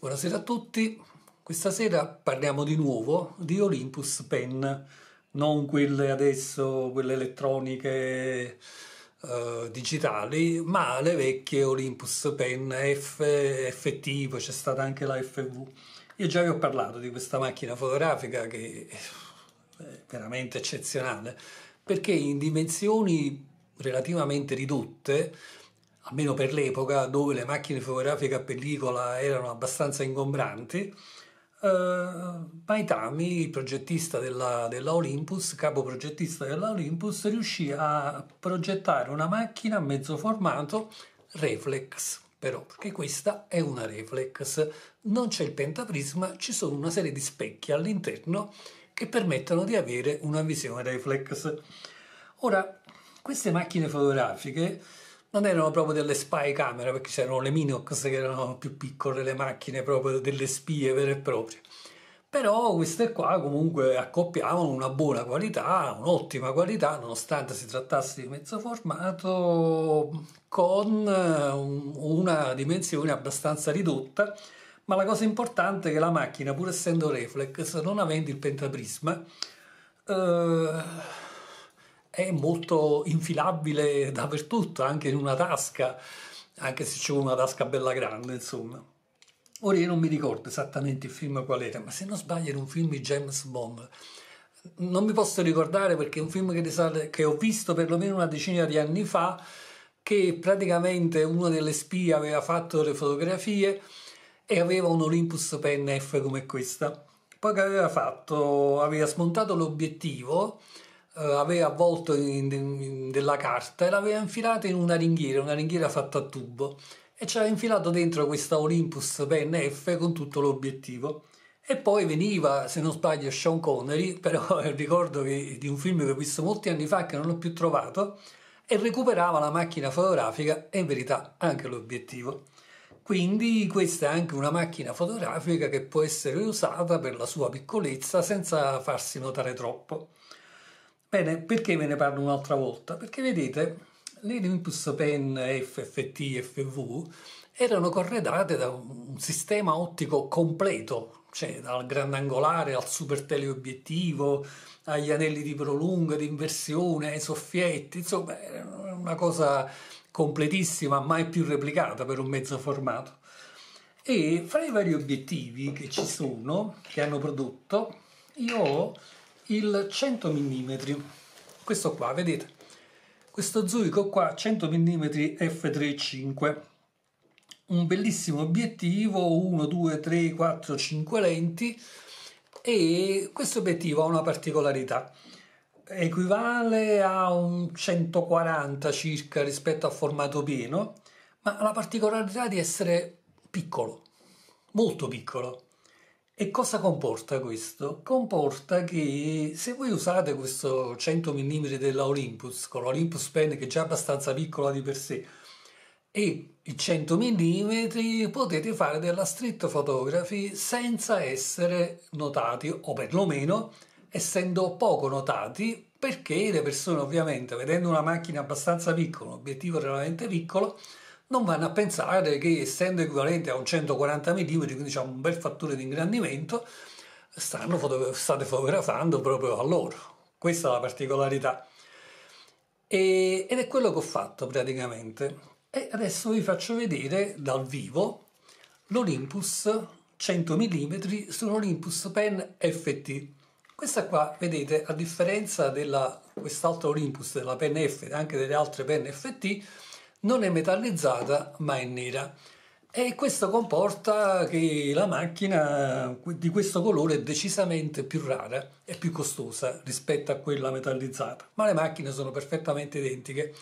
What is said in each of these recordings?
Buonasera a tutti, questa sera parliamo di nuovo di Olympus Pen, non quelle adesso, quelle elettroniche eh, digitali, ma le vecchie Olympus Pen F, F tipo, c'è stata anche la FV. Io già vi ho parlato di questa macchina fotografica che è veramente eccezionale, perché in dimensioni relativamente ridotte almeno per l'epoca dove le macchine fotografiche a pellicola erano abbastanza ingombranti, Uh, Maitami, il progettista della, della, Olympus, capo progettista della Olympus, riuscì a progettare una macchina a mezzo formato reflex, però, perché questa è una reflex. Non c'è il pentaprisma, ci sono una serie di specchi all'interno che permettono di avere una visione reflex. Ora, queste macchine fotografiche non erano proprio delle spy camera perché c'erano le Minox che erano più piccole, le macchine proprio delle spie vere e proprie. Però queste qua comunque accoppiavano una buona qualità, un'ottima qualità, nonostante si trattasse di mezzo formato, con eh, una dimensione abbastanza ridotta, ma la cosa importante è che la macchina, pur essendo reflex, non avendo il pentaprisma, eh, è molto infilabile dappertutto, anche in una tasca, anche se c'è una tasca bella grande, insomma. Ora io non mi ricordo esattamente il film qual era, ma se non sbaglio era un film di James Bond. Non mi posso ricordare perché è un film che, risale, che ho visto perlomeno una decina di anni fa, che praticamente uno delle spie aveva fatto le fotografie e aveva un Olympus PNF come questa. Poi che aveva fatto? Aveva smontato l'obiettivo eh, aveva avvolto in, in, della carta e l'aveva infilata in una ringhiera, una ringhiera fatta a tubo e ci aveva infilato dentro questa Olympus Pen F con tutto l'obiettivo. E poi veniva, se non sbaglio, Sean Connery, però ricordo che, di un film che ho visto molti anni fa che non l'ho più trovato, e recuperava la macchina fotografica e in verità anche l'obiettivo. Quindi questa è anche una macchina fotografica che può essere usata per la sua piccolezza senza farsi notare troppo. Bene, perché ve ne parlo un'altra volta? Perché vedete, le Olympus Pen FFT, FV erano corredate da un sistema ottico completo, cioè dal grandangolare al super teleobiettivo, agli anelli di prolunga, di inversione, ai soffietti, insomma era una cosa completissima, mai più replicata per un mezzo formato. E fra i vari obiettivi che ci sono, che hanno prodotto, io ho il 100 mm questo qua vedete questo Zurico qua 100 mm f3.5 un bellissimo obiettivo 1 2 3 4 5 lenti e questo obiettivo ha una particolarità equivale a un 140 circa rispetto al formato pieno ma ha la particolarità di essere piccolo molto piccolo e cosa comporta questo? Comporta che se voi usate questo 100 mm della Olympus, con l'Olympus Pen che è già abbastanza piccola di per sé, e i 100 mm potete fare della street photography senza essere notati, o perlomeno essendo poco notati, perché le persone ovviamente vedendo una macchina abbastanza piccola, un obiettivo relativamente piccolo, non vanno a pensare che essendo equivalente a un 140 mm, quindi c'è un bel fattore di ingrandimento, stanno foto- state fotografando proprio a loro. Questa è la particolarità. E, ed è quello che ho fatto praticamente. E adesso vi faccio vedere dal vivo l'Olympus 100 mm sull'Olympus Pen FT. Questa qua, vedete, a differenza di quest'altra Olympus, della Pen F, e anche delle altre Pen FT, non è metallizzata ma è nera e questo comporta che la macchina di questo colore è decisamente più rara e più costosa rispetto a quella metallizzata, ma le macchine sono perfettamente identiche.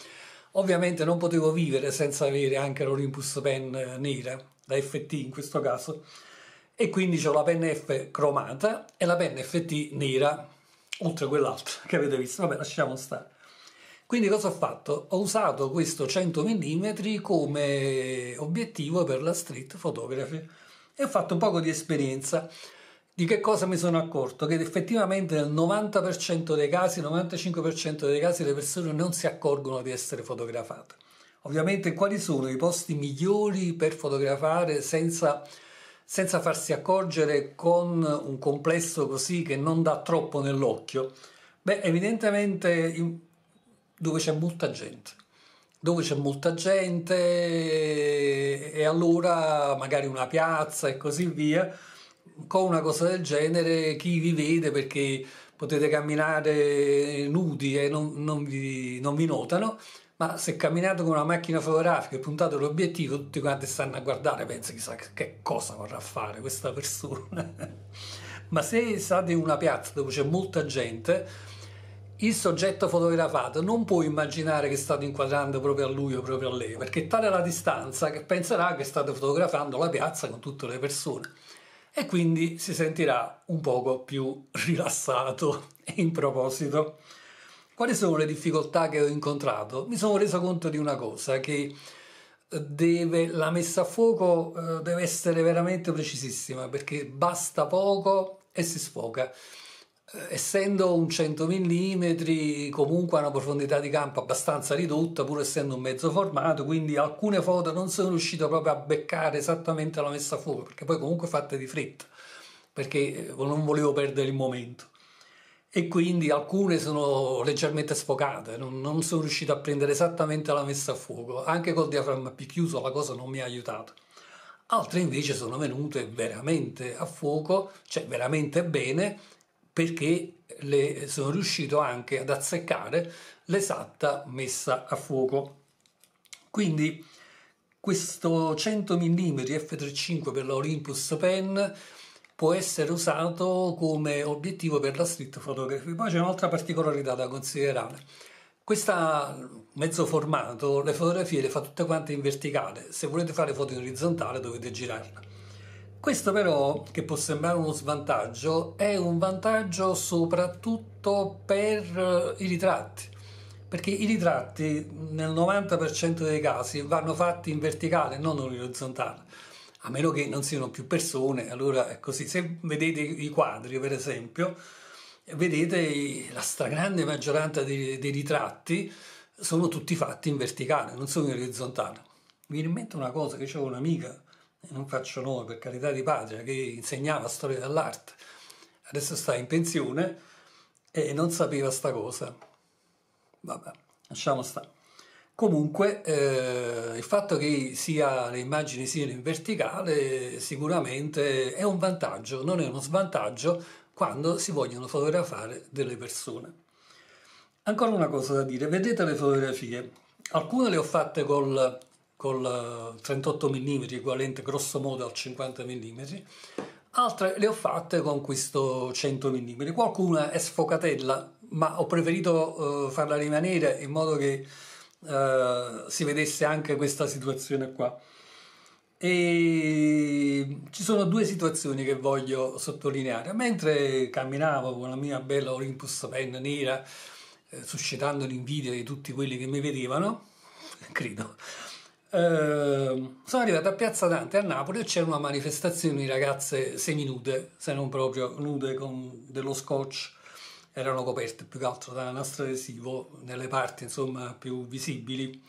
Ovviamente non potevo vivere senza avere anche l'Olympus Pen nera, la FT in questo caso, e quindi ho la Pen F cromata e la Pen FT nera, oltre a quell'altra che avete visto, vabbè lasciamo stare. Quindi cosa ho fatto? Ho usato questo 100 mm come obiettivo per la street photography e ho fatto un poco di esperienza. Di che cosa mi sono accorto? Che effettivamente nel 90% dei casi, 95% dei casi, le persone non si accorgono di essere fotografate. Ovviamente quali sono i posti migliori per fotografare senza, senza farsi accorgere con un complesso così che non dà troppo nell'occhio? Beh, evidentemente dove c'è molta gente, dove c'è molta gente e allora magari una piazza e così via, con una cosa del genere chi vi vede perché potete camminare nudi e non, non, vi, non vi notano, ma se camminate con una macchina fotografica e puntate l'obiettivo, tutti quanti stanno a guardare, pensano chissà che cosa vorrà fare questa persona. ma se state in una piazza dove c'è molta gente, il soggetto fotografato non può immaginare che state inquadrando proprio a lui o proprio a lei, perché tale è la distanza che penserà che state fotografando la piazza con tutte le persone e quindi si sentirà un poco più rilassato in proposito. Quali sono le difficoltà che ho incontrato? Mi sono reso conto di una cosa, che eh, deve, la messa a fuoco eh, deve essere veramente precisissima, perché basta poco e si sfoca. Eh, essendo un 100 mm comunque ha una profondità di campo abbastanza ridotta pur essendo un mezzo formato quindi alcune foto non sono riuscito proprio a beccare esattamente la messa a fuoco perché poi comunque fatte di fretta perché eh, non volevo perdere il momento e quindi alcune sono leggermente sfocate non, non sono riuscito a prendere esattamente la messa a fuoco anche col diaframma più chiuso la cosa non mi ha aiutato altre invece sono venute veramente a fuoco cioè veramente bene perché le, sono riuscito anche ad azzeccare l'esatta messa a fuoco. Quindi questo 100 mm f3.5 per la Olympus Pen può essere usato come obiettivo per la street photography. Poi c'è un'altra particolarità da considerare. Questo mezzo formato, le fotografie le fa tutte quante in verticale, se volete fare foto in orizzontale dovete girarla questo però, che può sembrare uno svantaggio, è un vantaggio soprattutto per eh, i ritratti, perché i ritratti nel 90% dei casi vanno fatti in verticale, non in orizzontale, a meno che non siano più persone, allora è così. Se vedete i quadri, per esempio, vedete la stragrande maggioranza dei, dei ritratti sono tutti fatti in verticale, non sono in orizzontale. Mi viene in mente una cosa che c'è un'amica non faccio nome per carità di patria, che insegnava storia dell'arte, adesso sta in pensione e non sapeva sta cosa. Vabbè, lasciamo stare. Comunque eh, il fatto che sia, le immagini siano in verticale sicuramente è un vantaggio, non è uno svantaggio quando si vogliono fotografare delle persone. Ancora una cosa da dire, vedete le fotografie, alcune le ho fatte col col 38 eh, mm equivalente grosso modo al 50 mm altre le ho fatte con questo 100 mm qualcuna è sfocatella ma ho preferito eh, farla rimanere in modo che eh, si vedesse anche questa situazione qua e ci sono due situazioni che voglio sottolineare mentre camminavo con la mia bella Olympus pen nera eh, suscitando l'invidia di tutti quelli che mi vedevano credo Ehm, sono arrivato a Piazza Dante a Napoli e c'era una manifestazione di ragazze seminude, se non proprio nude con dello scotch, erano coperte più che altro da nastro adesivo nelle parti insomma più visibili.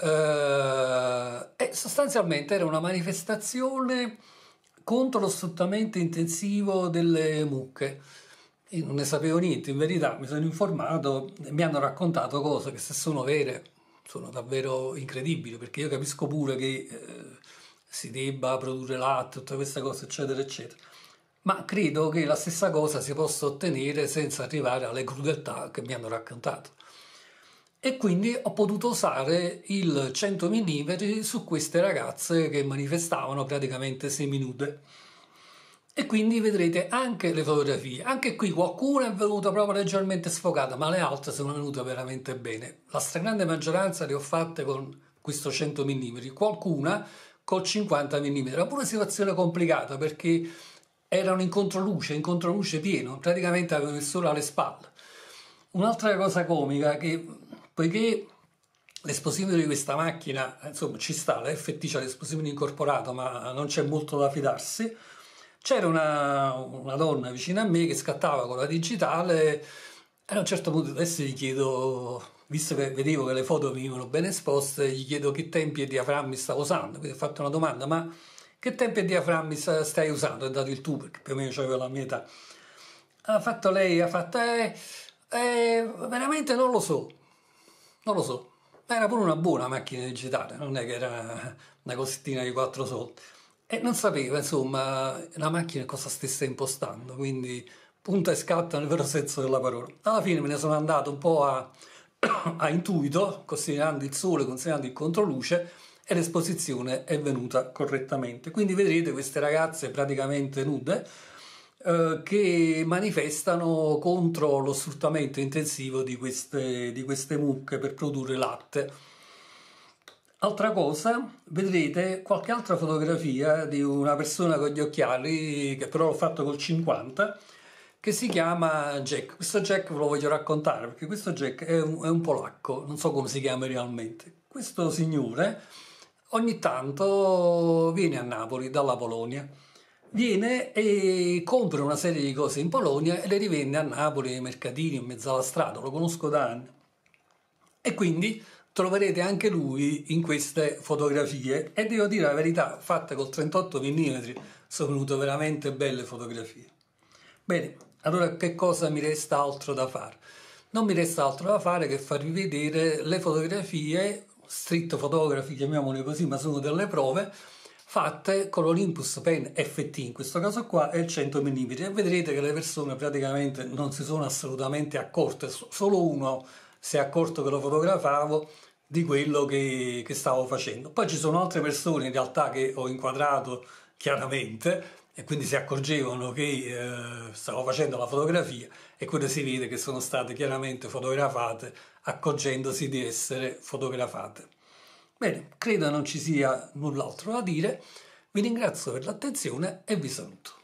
Eh, e sostanzialmente era una manifestazione contro lo sfruttamento intensivo delle mucche. Io non ne sapevo niente, in verità mi sono informato e mi hanno raccontato cose che se sono vere sono davvero incredibili, perché io capisco pure che eh, si debba produrre latte, tutte queste cose, eccetera, eccetera. Ma credo che la stessa cosa si possa ottenere senza arrivare alle crudeltà che mi hanno raccontato. E quindi ho potuto usare il 100 mm su queste ragazze che manifestavano praticamente seminude e quindi vedrete anche le fotografie. Anche qui qualcuna è venuta proprio leggermente sfocata, ma le altre sono venute veramente bene. La stragrande maggioranza le ho fatte con questo 100 mm, qualcuna con 50 mm. Era pure una situazione complicata perché erano in controluce, in controluce pieno, praticamente avevano il sole alle spalle. Un'altra cosa comica è che, poiché l'espositivo di questa macchina, insomma ci sta, la FT c'è l'espositivo incorporato, ma non c'è molto da fidarsi, c'era una, una, donna vicino a me che scattava con la digitale e a un certo punto adesso gli chiedo, visto che vedevo che le foto venivano ben esposte, gli chiedo che tempi e diaframmi stavo usando, quindi ho fatto una domanda, ma che tempi e diaframmi stai usando? È dato il tu, perché più o meno avevo la mia età. Ha fatto lei, ha fatto, eh, eh, veramente non lo so, non lo so. Ma Era pure una buona macchina digitale, non è che era una cosettina di quattro soldi. E non sapeva, insomma, la macchina cosa stesse impostando, quindi punta e scatta nel vero senso della parola. Alla fine me ne sono andato un po' a, a intuito, considerando il sole, considerando il controluce, e l'esposizione è venuta correttamente. Quindi vedrete queste ragazze praticamente nude eh, che manifestano contro lo sfruttamento intensivo di queste, di queste mucche per produrre latte Altra cosa, vedrete qualche altra fotografia di una persona con gli occhiali, che però l'ho fatto col 50, che si chiama Jack. Questo Jack ve lo voglio raccontare, perché questo Jack è un, è un polacco, non so come si chiama realmente. Questo signore ogni tanto viene a Napoli dalla Polonia, viene e compra una serie di cose in Polonia e le rivende a Napoli nei mercatini in mezzo alla strada, lo conosco da anni. E quindi troverete anche lui in queste fotografie e devo dire la verità, fatte col 38 mm sono venute veramente belle fotografie. Bene, allora che cosa mi resta altro da fare? Non mi resta altro da fare che farvi vedere le fotografie, street photography chiamiamole così, ma sono delle prove, fatte con l'Olympus Pen FT in questo caso qua è il 100 mm e vedrete che le persone praticamente non si sono assolutamente accorte, solo uno si è accorto che lo fotografavo di quello che, che stavo facendo. Poi ci sono altre persone in realtà che ho inquadrato chiaramente e quindi si accorgevano che eh, stavo facendo la fotografia e quello si vede che sono state chiaramente fotografate accorgendosi di essere fotografate. Bene, credo non ci sia null'altro da dire, vi ringrazio per l'attenzione e vi saluto.